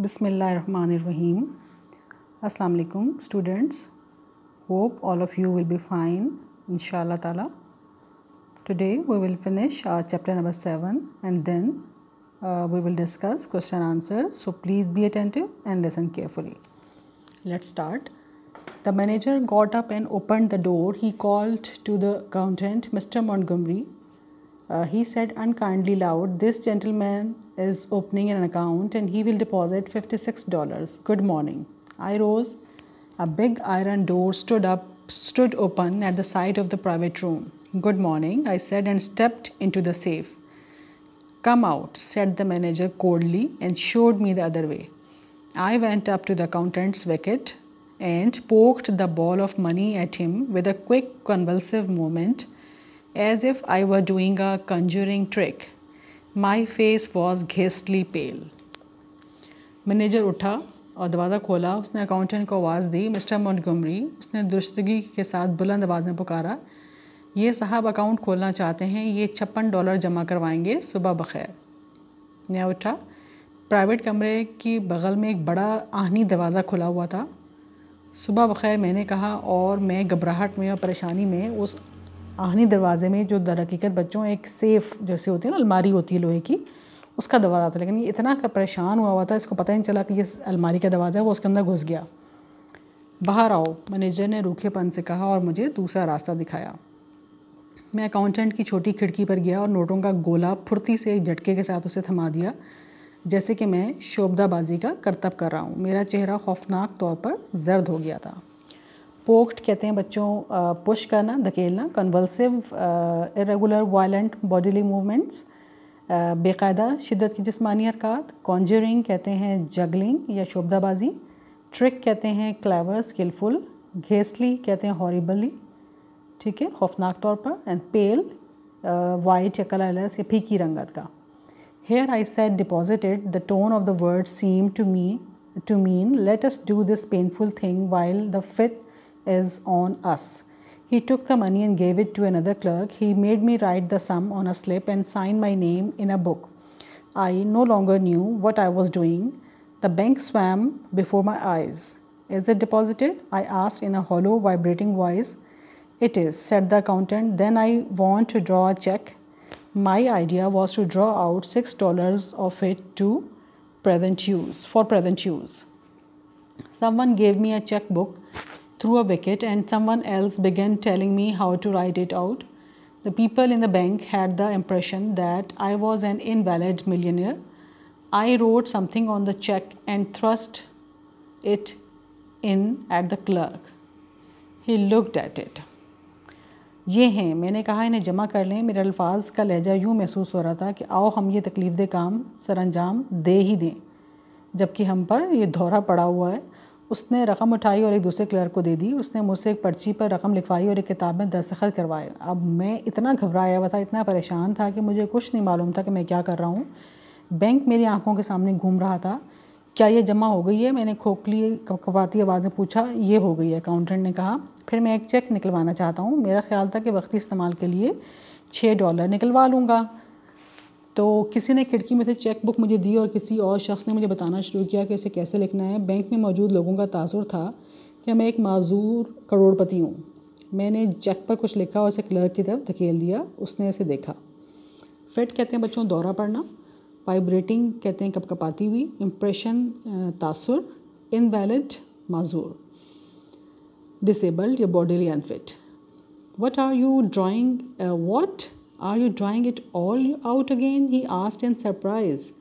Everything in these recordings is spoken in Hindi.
Bismillahirrahmanirrahim. Assalamu alaikum students. Hope all of you will be fine inshallah ta'ala. Today we will finish our uh, chapter number 7 and then uh, we will discuss question answers. So please be attentive and listen carefully. Let's start. The manager got up and opened the door. He called to the accountant, Mr. Montgomery, uh, he said unkindly loud, This gentleman is opening an account and he will deposit $56. Good morning. I rose. A big iron door stood up, stood open at the side of the private room. Good morning, I said and stepped into the safe. Come out, said the manager coldly and showed me the other way. I went up to the accountant's wicket and poked the ball of money at him with a quick convulsive movement as if I were doing a conjuring trick. My face was ghastly pale. Manager उठा और दरवाज़ा खोला उसने अकाउंटेंट को आवाज़ दी मिस्टर मोटगमरी उसने दुरुस्तगी के साथ बुलंद आवाज़ में पुकारा ये साहब अकाउंट खोलना चाहते हैं ये छप्पन डॉलर जमा करवाएंगे सुबह बखैर मैं उठा प्राइवेट कमरे की बगल में एक बड़ा आहनी दरवाज़ा खुला हुआ था सुबह बखैर मैंने कहा और मैं घबराहट में और परेशानी में उस आहनी दरवाजे में जो दर हकीकत बच्चों एक सेफ़ जैसे होती है ना अलमारी होती है लोहे की उसका दरवाज़ा था लेकिन ये इतना परेशान हुआ हुआ था इसको पता नहीं चला कि ये अलमारी का दरवाज़ा है वो उसके अंदर घुस गया बाहर आओ मैनेजर ने रूखेपन से कहा और मुझे दूसरा रास्ता दिखाया मैं अकाउंटेंट की छोटी खिड़की पर गया और नोटों का गोला फुर्ती से एक झटके के साथ उसे थमा दिया जैसे कि मैं शोभदाबाजी का करतब कर रहा हूँ मेरा चेहरा खौफनाक तौर पर जर्द हो गया था पोक्ट कहते हैं बच्चों पुश करना धकेलना convulsive irregular violent bodily movements बेकायदा शिदत की जिसमानी हरकत कॉन्जरिंग कहते हैं जगलिंग या शोबदाबाजी ट्रिक कहते हैं क्लेवर स्किलफुल घेसली कहते हैं हॉरिबली ठीक है खौफनाक तौर पर एंड पेल वाइट या कलरलेस या फीकी रंगत का here I said deposit it the tone of the word seem to me to mean let us do this painful thing while the fit is on us. He took the money and gave it to another clerk. He made me write the sum on a slip and sign my name in a book. I no longer knew what I was doing. The bank swam before my eyes. Is it deposited? I asked in a hollow, vibrating voice. It is, said the accountant. Then I want to draw a check. My idea was to draw out six dollars of it to present use for present use. Someone gave me a checkbook through a wicket and someone else began telling me how to write it out. The people in the bank had the impression that I was an invalid millionaire. I wrote something on the check and thrust it in at the clerk. He looked at it. ये हैं मैंने कहा इन्हें जमा कर लें मेरे अल्फाज का लहजा यूँ महसूस हो रहा था कि आओ हम ये तकलीफ दे काम सरंजाम दे ही दें जबकि हम पर ये दौरा पड़ा हुआ है उसने रकम उठाई और एक दूसरे क्लर्क को दे दी उसने मुझसे एक पर्ची पर रकम लिखवाई और एक किताब में दस्तखत करवाए अब मैं इतना घबराया हुआ था इतना परेशान था कि मुझे कुछ नहीं मालूम था कि मैं क्या कर रहा हूँ बैंक मेरी आंखों के सामने घूम रहा था क्या ये जमा हो गई है मैंने खोखली कपाती आवाज़ में पूछा ये हो गई है अकाउंटेंट ने कहा फिर मैं एक चेक निकलवाना चाहता हूँ मेरा ख्याल था कि वक्ती इस्तेमाल के लिए छः डॉलर निकलवा लूँगा तो किसी ने खिड़की में से चेक बुक मुझे दी और किसी और शख्स ने मुझे बताना शुरू किया कि इसे कैसे लिखना है बैंक में मौजूद लोगों का तासर था कि मैं एक माजूर करोड़पति हूँ मैंने चेक पर कुछ लिखा और उसे क्लर्क की तरफ धकेल दिया उसने इसे देखा फिट कहते हैं बच्चों दौरा पड़ना वाइब्रेटिंग कहते हैं कपकपाती हुई इम्प्रेशन तासर इनवैलिड माजूर डिसेबल्ड या bodily unfit what are you drawing what Are you drawing it all out again? he asked in surprise.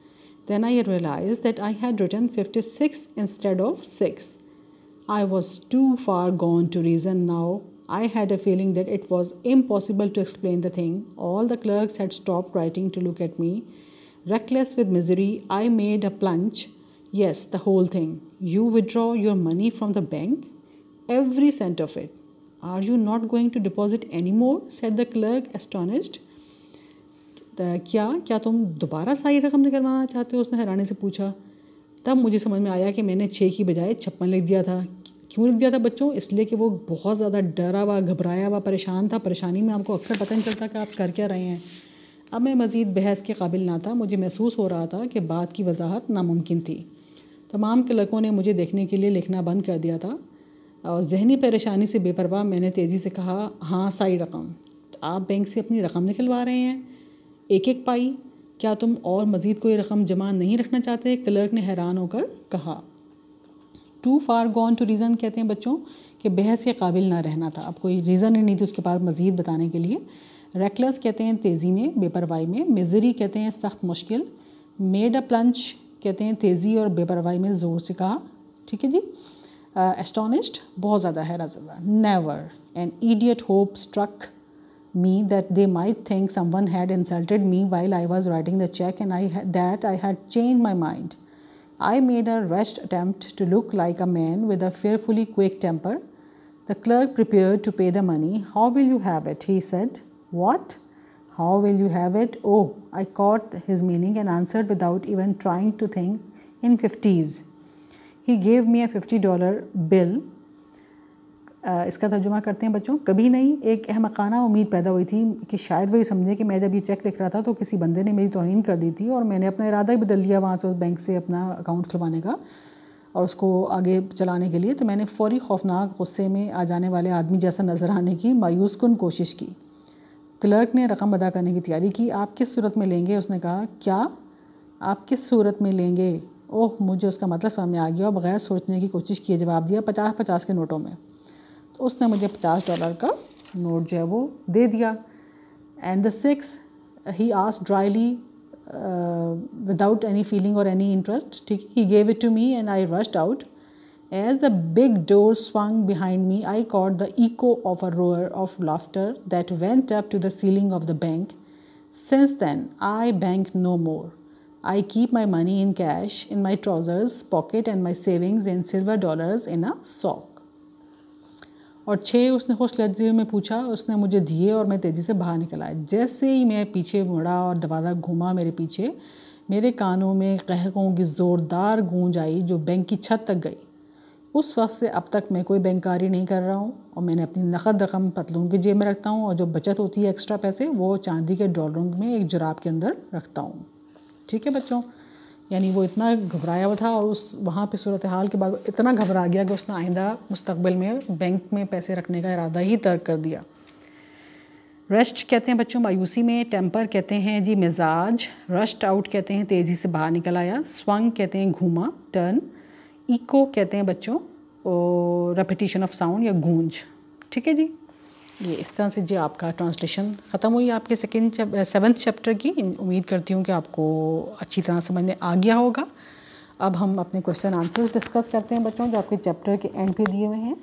Then I realized that I had written 56 instead of 6. I was too far gone to reason now. I had a feeling that it was impossible to explain the thing. All the clerks had stopped writing to look at me. Reckless with misery, I made a plunge. Yes, the whole thing. You withdraw your money from the bank? Every cent of it. Are you not going to deposit any more? said the clerk, astonished. तो क्या क्या तुम दोबारा सारी रकम निकलवाना चाहते हो उसने हैरानी से पूछा तब मुझे समझ में आया कि मैंने छः की बजाय छप्पन लिख दिया था क्यों लिख दिया था बच्चों इसलिए कि वो बहुत ज़्यादा डरा हुआ घबराया हुआ परेशान था परेशानी में आपको अक्सर पता नहीं चलता कि आप कर क्या रहे हैं अब मैं मज़ीद बहस के काबिल ना था मुझे महसूस हो रहा था कि बात की वजाहत नामुमकिन थी तमाम क्लर्कों ने मुझे देखने के लिए लिखना बंद कर दिया था और जहनी परेशानी से बेपरवाह मैंने तेज़ी से कहा हाँ सारी रकम तो आप बैंक से अपनी रकम निकलवा रहे हैं एक एक पाई क्या तुम और मज़ीद कोई रकम जमा नहीं रखना चाहते क्लर्क ने हैरान होकर कहा too far gone to reason कहते हैं बच्चों कि बहस के काबिल ना रहना था अब कोई रीज़न ही नहीं थी उसके पास मज़ीद बताने के लिए रेकलस कहते हैं तेज़ी में बेपरवाही में मिजरी कहते हैं सख्त मुश्किल मेड अ प्लंच कहते हैं तेज़ी और बेपरवाही में ज़ोर से कहा ठीक है जी एस्टोनिश्ड uh, बहुत ज़्यादा हैरान ज़्यादा never an idiot hope struck me that they might think someone had insulted me while I was writing the check and I ha- that I had changed my mind. I made a rash attempt to look like a man with a fearfully quick temper. The clerk prepared to pay the money. How will you have it? he said. What? How will you have it? Oh, I caught his meaning and answered without even trying to think in 50s. He gave me a $50 bill इसका तर्जुमा करते हैं बच्चों कभी नहीं एक अहमकाना उम्मीद पैदा हुई थी कि शायद वही समझे कि मैं जब ये चेक लिख रहा था तो किसी बंदे ने मेरी तोहन कर दी थी और मैंने अपना इरादा ही बदल लिया वहाँ से उस बैंक से अपना अकाउंट खुलवाने का और उसको आगे चलाने के लिए तो मैंने फौरी खौफनाक गुस्से में आ जाने वाले आदमी जैसा नज़र आने की मायूस कन कोशिश की क्लर्क ने रकम अदा करने की तैयारी की आप किस सूरत में लेंगे उसने कहा क्या आप किस सूरत में लेंगे ओह मुझे उसका मतलब समझ में आ गया और बगैर सोचने की कोशिश किए जवाब दिया पचास पचास के नोटों में उसने मुझे पचास डॉलर का नोट जो है वो दे दिया एंड द सिक्स ही आस ड्राईली विदाउट एनी फीलिंग और एनी इंटरेस्ट ठीक ही gave it to me and I rushed As the big door swung behind me, I caught the echo of a roar of laughter that went up to the ceiling of the bank. Since then, I bank no more. I keep my money in cash, in my trousers pocket, and my savings in silver dollars in a sock. और छः उसने खुश लहजे में पूछा उसने मुझे दिए और मैं तेज़ी से बाहर निकल आया जैसे ही मैं पीछे मुड़ा और दरवाज़ा घूमा मेरे पीछे मेरे कानों में कहकों की ज़ोरदार गूंज आई जो बैंक की छत तक गई उस वक्त से अब तक मैं कोई बैंककारी नहीं कर रहा हूँ और मैंने अपनी नकद रकम पतलून की जेब में रखता हूँ और जो बचत होती है एक्स्ट्रा पैसे वो चांदी के डॉलरों में एक जुराब के अंदर रखता हूँ ठीक है बच्चों यानी वो इतना घबराया हुआ था और उस वहाँ पे सूरत हाल के बाद इतना घबरा गया कि उसने आइंदा मुस्तबिल में बैंक में पैसे रखने का इरादा ही तर्क कर दिया रश्ट कहते हैं बच्चों मायूसी में टेम्पर कहते हैं जी मिजाज रश्ट आउट कहते हैं तेज़ी से बाहर निकल आया स्वंग कहते हैं घूमा टर्न इको कहते हैं बच्चों रेपिटिशन ऑफ साउंड या गूंज ठीक है जी ये इस तरह से जी आपका ट्रांसलेशन ख़त्म हुई आपके सेकेंड सेवन्थ चैप्टर की उम्मीद करती हूँ कि आपको अच्छी तरह समझ में आ गया होगा अब हम अपने क्वेश्चन आंसर्स डिस्कस करते हैं बच्चों जो आपके चैप्टर के एंड पे दिए हुए हैं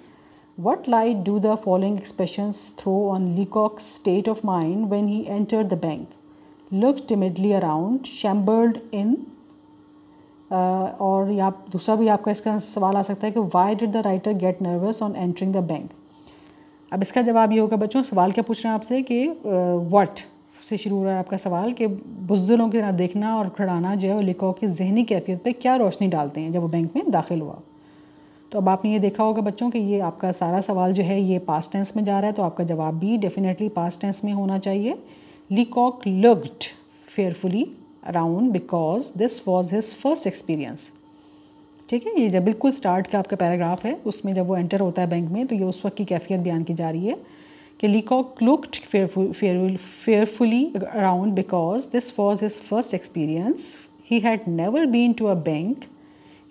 what light do the following expression throw on Leacock state of mind when he enter the bank look timidly around shambled in और या दूसरा भी आपका इसका सवाल आ सकता है कि why did the writer get nervous on entering the bank अब इसका जवाब ये होगा बच्चों सवाल क्या पूछ रहे हैं आपसे कि वट से शुरू हो रहा है आपका सवाल कि बुजुर्गों की तरह देखना और खड़ाना जो है वो लिखाओ की जहनी कैफियत पर क्या रोशनी डालते हैं जब वो बैंक में दाखिल हुआ तो अब आपने ये देखा होगा बच्चों कि ये आपका सारा सवाल जो है ये पास्ट टेंस में जा रहा है तो आपका जवाब भी डेफिनेटली पास्ट टेंस में होना चाहिए Leacock looked fearfully around because this was his first experience ठीक है ये जब बिल्कुल स्टार्ट का आपका पैराग्राफ है उसमें जब वो एंटर होता है बैंक में तो ये उस वक्त की कैफियत बयान की जा रही है कि Leacock looked fearful fearfully around because this was his first experience he had never been to a bank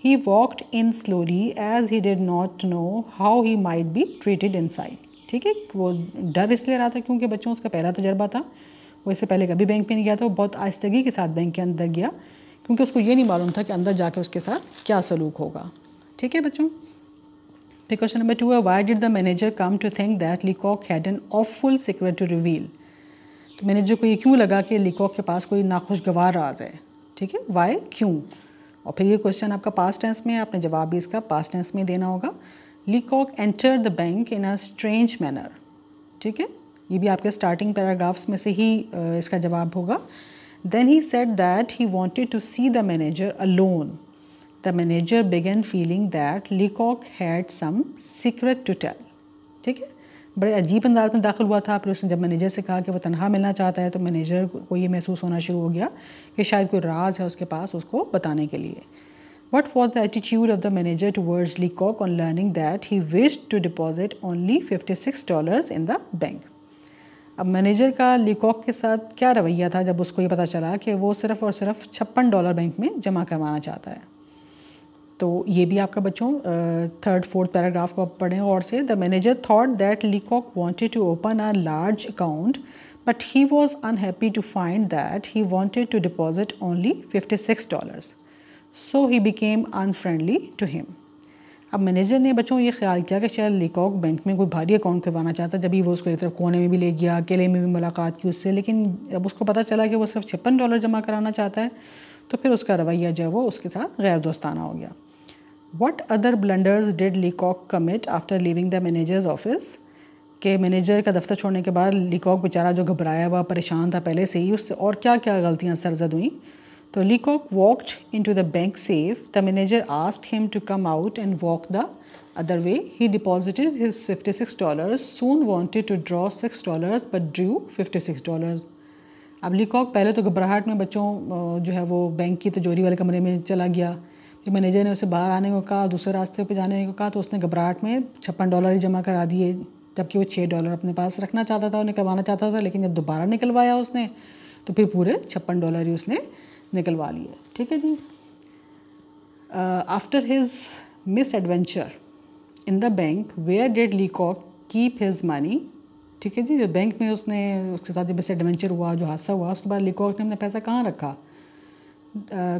he walked in slowly as he did not know how he might be treated inside ठीक है वो डर इसलिए रहा था क्योंकि बच्चों उसका पहला तजर्बा था वो इससे पहले कभी बैंक में नहीं गया था वो बहुत आस्तगी के साथ बैंक के अंदर गया क्योंकि उसको ये नहीं मालूम था कि अंदर जाके उसके साथ क्या सलूक होगा ठीक है बच्चों फिर क्वेश्चन नंबर टू है why did the manager come to think that Leacock had an awful secret to reveal तो मैनेजर को ये क्यों लगा कि लिकॉक के पास कोई नाखुशगवार राज है ठीक है वाई क्यों और फिर ये क्वेश्चन आपका पास टेंस में है आपने जवाब भी इसका पास टेंस में देना होगा Leacock enter the bank in a strange manner ठीक है ये भी आपके स्टार्टिंग पैराग्राफ्स में से ही इसका जवाब होगा Then he said that he wanted to see the manager alone. The manager began feeling that Leacock had some secret to tell. ठीक है बड़े अजीब अंदाज में दाखिल हुआ था फिर उसने जब मैनेजर से कहा कि वो तनहा मिलना चाहता है तो मैनेजर को ये महसूस होना शुरू हो गया कि शायद कोई राज है उसके पास उसको बताने के लिए what was the attitude of the manager to towards Leacock on learning that he wish to deposit only fifty six dollar in the bank अब मैनेजर का लिकॉक के साथ क्या रवैया था जब उसको ये पता चला कि वो सिर्फ़ और सिर्फ छप्पन डॉलर बैंक में जमा करवाना चाहता है तो ये भी आपका बच्चों थर्ड फोर्थ पैराग्राफ को आप पढ़ें और से the manager thought that Leacock wanted to open a large account but he was unhappy to find that he wanted to deposit only fifty six dollars so he became unfriendly to him अब मैनेजर ने बच्चों ये ख्याल किया कि शायद लिकॉक बैंक में कोई भारी अकाउंट खुलवाना चाहता जब भी वो उसको एक तरफ कोने में भी ले गया अकेले में भी मुलाकात की उससे लेकिन जब उसको पता चला कि वो सिर्फ छप्पन डॉलर जमा कराना चाहता है तो फिर उसका रवैया जो है वो उसके साथ गैर दोस्ताना हो गया what other blunders did Leacock commit after leaving the manager's office के मैनेजर का दफ्तर छोड़ने के बाद लिकॉक बेचारा जो घबराया हुआ परेशान था पहले से ही उससे और क्या क्या गलतियाँ सरजद हुई तो walked into the bank safe the manager asked him to come out and walk the other way he deposited his fifty six dollar soon wanted to draw six dollar but drew fifty six dollar अब लीकॉक पहले तो घबराहट में बच्चों जो है वो बैंक की तिजोरी वाले कमरे में चला गया फिर मैनेजर ने उसे बाहर आने को कहा दूसरे रास्ते पर जाने को कहा तो उसने घबराहट में छप्पन डॉलर ही जमा करा दिए जबकि वो छः डॉलर अपने पास रखना चाहता था और निकलवाना चाहता था लेकिन जब दोबारा निकलवाया उसने तो फिर पूरे छप्पन डॉलर ही उसने निकलवा लिए ठीक है जी after his misadventure in the bank where did Leacock keep his money ठीक है जी जो बैंक में उसने उसके साथ जो मिस एडवेंचर हुआ जो हादसा हुआ उसके बाद लीकॉक ने अपना पैसा कहाँ रखा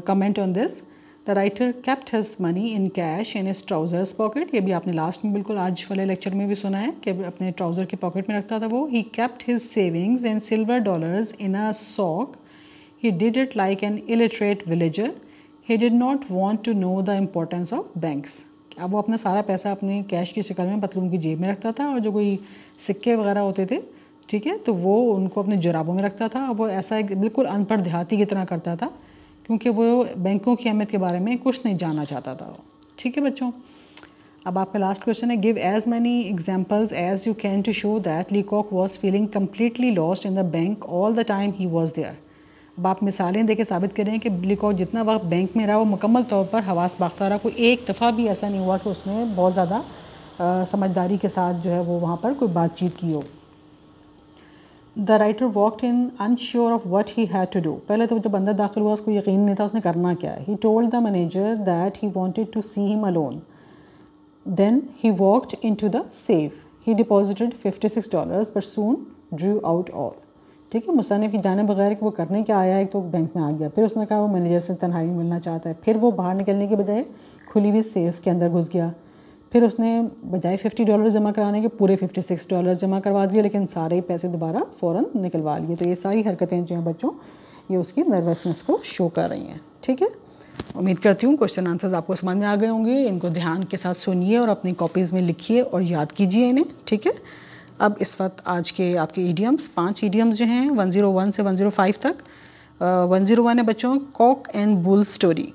comment on this the writer kept his money in cash in his trousers pocket ये भी आपने लास्ट में बिल्कुल आज वाले लेक्चर में भी सुना है कि अपने ट्राउज़र के पॉकेट में रखता था वो he kept his savings in silver dollars in a sock He did it like an illiterate villager. He did not want to know the importance of banks. अब वो अपना सारा पैसा अपने कैश की शिकल में पतलून की जेब में रखता था और जो कोई सिक्के वगैरह होते थे ठीक है तो वो उनको अपने जुराबों में रखता था और वो ऐसा एक बिल्कुल अनपढ़ देहाती की तरह करता था क्योंकि वो बैंकों की अहमियत के बारे में कुछ नहीं जानना चाहता था वो ठीक है बच्चों अब आपका लास्ट क्वेश्चन है give as many examples as you can to show that Leacock was feeling completely lost in the bank all the time he was there अब आप मिसालें देके साबित करें कि लिकॉ जितना वक्त बैंक में रहा वो मुकम्मल तौर पर हवास बाख्ता रहा कोई एक दफ़ा भी ऐसा नहीं हुआ कि उसने बहुत ज़्यादा समझदारी के साथ जो है वो वहाँ पर कोई बातचीत की हो the writer walked in unsure of what he had to do पहले तो जब अंदर दाखिल हुआ उसको यकीन नहीं था उसने करना क्या है he told the manager that he wanted to see him alone then he walked into the safe he deposited fifty six dollars पर सून ड्रू आउट ऑल ठीक है मुसनफ़ की जाने बगैर कि वो करने क्या आया है तो बैंक में आ गया फिर उसने कहा वो मैनेजर से तनहाई मिलना चाहता है फिर वो बाहर निकलने के बजाय खुली हुई सेफ़ के अंदर घुस गया फिर उसने बजाय फिफ्टी डॉलर जमा कराने के पूरे फिफ्टी सिक्स डॉलर जमा करवा दिए लेकिन सारे पैसे दोबारा फ़ौर निकलवा लिए तो ये सारी हरकतें जो हैं बच्चों ये उसकी नर्वसनेस को शो कर रही हैं ठीक है उम्मीद करती हूँ क्वेश्चन आंसर्स आपको समझ में आ गए होंगे इनको ध्यान के साथ सुनिए और अपनी कॉपीज़ में लिखिए और याद कीजिए इन्हें ठीक है अब इस वक्त आज के आपके ईडियम्स पांच ईडियम्स जो हैं 101 से 105 तक वन ज़ीरो वन है बच्चों कॉक एंड बुल स्टोरी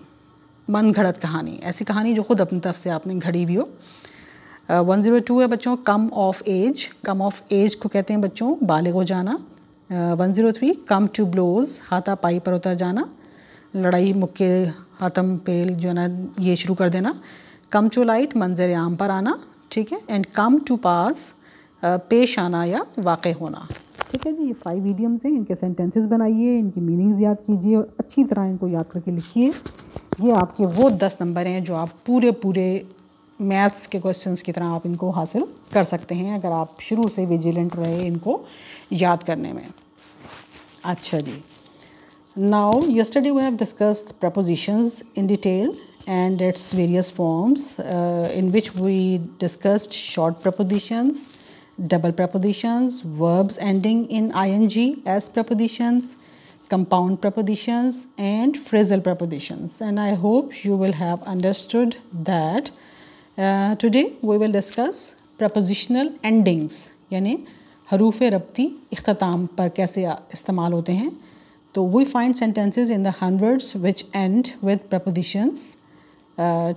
मन घड़त कहानी ऐसी कहानी जो खुद अपनी तरफ से आपने घड़ी भी हो वन ज़ीरो टू है बच्चों come of age come of age को कहते हैं बच्चों बालिग हो जाना one zero three come to blows हाथा पाई पर उतर जाना लड़ाई मुक्के हाथम पेल जो है ना ये शुरू कर देना कम टू लाइट मंजर आम पर आना ठीक है एंड कम टू पास पेश आना या वाक़ होना ठीक है जी ये फाइव वीडियम्स हैं इनके सेंटेंसेस बनाइए इनकी मीनिंग्स याद कीजिए और अच्छी तरह इनको याद करके लिखिए ये आपके वो दस नंबर हैं जो आप पूरे पूरे मैथ्स के क्वेश्चंस की तरह आप इनको हासिल कर सकते हैं अगर आप शुरू से विजिलेंट रहे इनको याद करने में अच्छा जी now yesterday we have discussed prepositions in detail and its various forms in which we discussed short prepositions double prepositions, verbs ending in ing as prepositions, compound prepositions and phrasal prepositions. And I hope you will have understood that. Uh, today we will discuss prepositional endings yani यानी हरूफ रबती अख्ताम पर कैसे इस्तेमाल होते हैं तो we find sentences in the hundreds which end with prepositions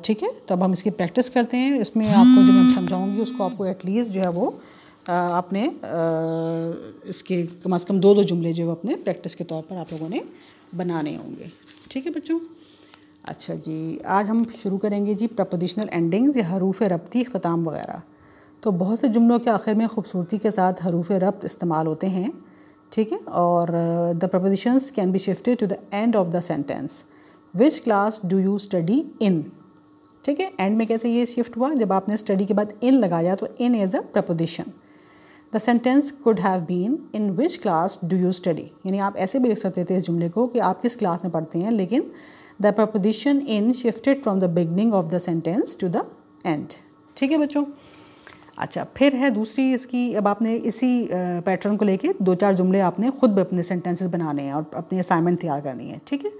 ठीक है तो अब हम इसकी प्रैक्टिस करते हैं इसमें आपको जो मैं समझाऊंगी उसको आपको एटलीस्ट जो है वो आपने इसके कम से कम दो दो जुमले जो अपने प्रैक्टिस के तौर पर आप लोगों ने बनाने होंगे ठीक है बच्चों अच्छा जी आज हम शुरू करेंगे जी प्रपोजिशनल एंडिंग्स या हरूफ रबती अख्ताम वगैरह तो बहुत से जुमलों के आखिर में खूबसूरती के साथ हरूफ रब्त इस्तेमाल होते हैं ठीक है और the prepositions can be shifted to the end of the sentence which class do you study in ठीक है एंड में कैसे ये शिफ्ट हुआ जब आपने स्टडी के बाद इन लगाया तो in as a preposition the sentence could have been in which class do you study यानी आप ऐसे भी लिख सकते थे इस जुमले को कि आप किस क्लास में पढ़ते हैं लेकिन the preposition in shifted from the beginning of the sentence to the end ठीक है बच्चों अच्छा फिर है दूसरी इसकी अब आपने इसी पैटर्न को लेके दो चार जुमले आपने खुद भी अपने सेंटेंसेस बनाने हैं और अपनी असाइनमेंट तैयार करनी है ठीक है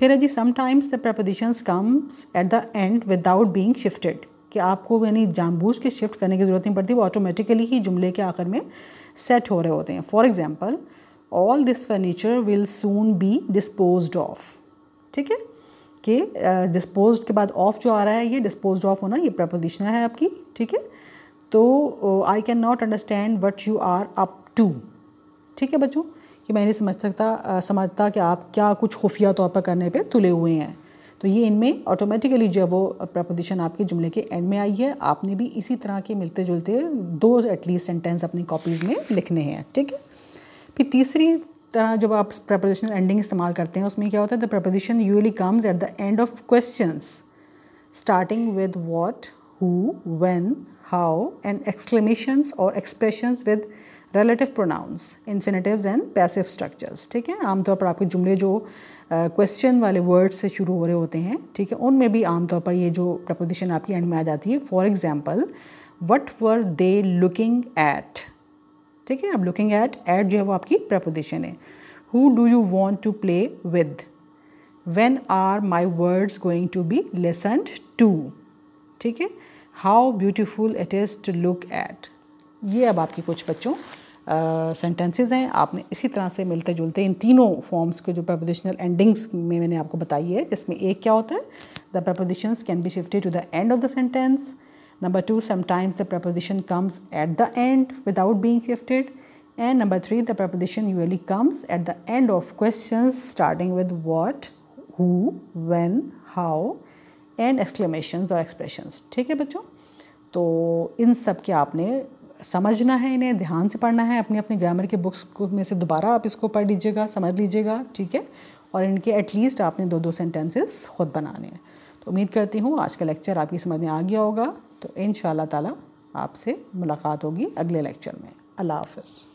फिर है जी sometimes the prepositions comes at the end without being shifted कि आपको यानी जानबूझ के शिफ्ट करने की ज़रूरत नहीं पड़ती वो ऑटोमेटिकली ही जुमले के आखिर में सेट हो रहे होते हैं for example all this furniture will soon be dispose of ठीक है कि डिस्पोज uh, के बाद ऑफ जो आ रहा है ये डिस्पोज ऑफ होना ये प्रपोजिशन है आपकी ठीक है तो I can not understand what you are up to ठीक है बच्चों कि मैं नहीं समझ सकता समझता कि आप क्या कुछ खुफिया तौर पर करने पे तुले हुए हैं तो ये इनमें ऑटोमेटिकली जो है वो प्रपोजिशन आपके जुमले के एंड में आई है आपने भी इसी तरह के मिलते जुलते दो एटलीस्ट सेंटेंस अपनी कॉपीज़ में लिखने हैं ठीक है फिर तीसरी तरह जब आप प्रपोजिशनल एंडिंग इस्तेमाल करते हैं उसमें क्या होता है the preposition usually comes at the end of question starting with what who when how and exclamations और expression with relative pronouns infinitive and passive structures ठीक है आमतौर पर आपके जुमले जो क्वेश्चन uh, वाले वर्ड्स से शुरू हो रहे होते हैं ठीक है उनमें भी आमतौर पर ये जो प्रपोजिशन आपकी एंड में आ जाती है for example what were they looking at ठीक है अब लुकिंग एट एट जो है वो आपकी प्रपोजिशन है who do you want to play with when are my words going to be lesson to ठीक है how beautiful it is to look at ये अब आपकी कुछ बच्चों सेंटेंसेज हैं आपने इसी तरह से मिलते जुलते इन तीनों फॉर्म्स के जो प्रपोजिशनल एंडिंग्स में मैंने आपको बताई है जिसमें एक क्या होता है the prepositions can be shifted to the end of the sentence number two sometimes the preposition comes at the end without being shifted and number three the preposition usually comes at the end of question starting with what who when how and exclamations और expressions. ठीक है बच्चों तो इन सब के आपने समझना है इन्हें ध्यान से पढ़ना है अपनी अपनी ग्रामर के बुक्स को में से दोबारा आप इसको पढ़ लीजिएगा समझ लीजिएगा ठीक है और इनके एटलीस्ट आपने दो दो सेंटेंसेस खुद बनाने हैं तो उम्मीद करती हूँ आज का लेक्चर आपकी समझ में आ गया होगा तो इन ताला आपसे मुलाकात होगी अगले लेक्चर में अल्लाह हाफ